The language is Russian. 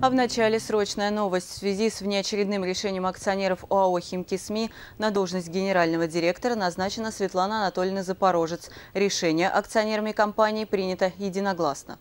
А в начале срочная новость. В связи с внеочередным решением акционеров ОАО «Химки СМИ» на должность генерального директора назначена Светлана Анатольевна Запорожец. Решение акционерами компании принято единогласно.